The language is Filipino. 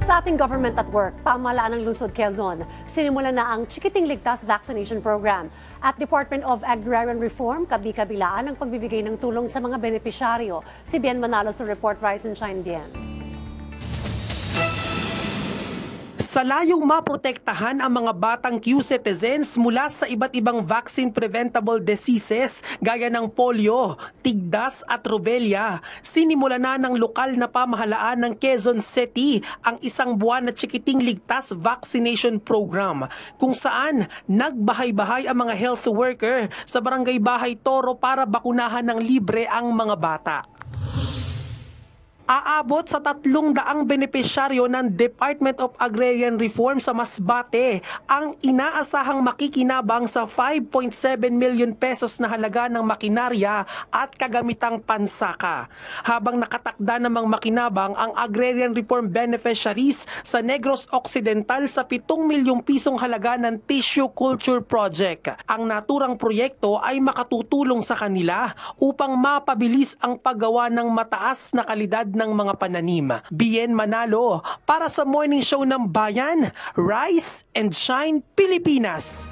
Sa ating government at work, pamalaan ng Lungsod Quezon, sinimulan na ang Chikiting Ligtas Vaccination Program. At Department of Agrarian Reform, kabi-kabilaan ang pagbibigay ng tulong sa mga benepisyaryo. Si Bien Manalo sa report Rise and Shine Bien. Sa layong maprotektahan ang mga batang Q citizens mula sa iba't ibang vaccine-preventable diseases gaya ng polio, tigdas at rubella, sinimula na ng lokal na pamahalaan ng Quezon City ang isang buwan na chikiting ligtas vaccination program kung saan nagbahay-bahay ang mga health worker sa barangay Bahay Toro para bakunahan ng libre ang mga bata aabot sa 300 benepisyaryo ng Department of Agrarian Reform sa Masbate ang inaasahang makikinabang sa 5.7 million pesos na halaga ng makinarya at kagamitang pansaka. Habang nakatakda namang makinabang ang Agrarian Reform beneficiaries sa Negros Occidental sa 7 milyong pisong halaga ng Tissue Culture Project. Ang naturang proyekto ay makatutulong sa kanila upang mapabilis ang paggawa ng mataas na kalidad ng mga pananim. Bien Manalo para sa morning show ng bayan, Rise and Shine Pilipinas.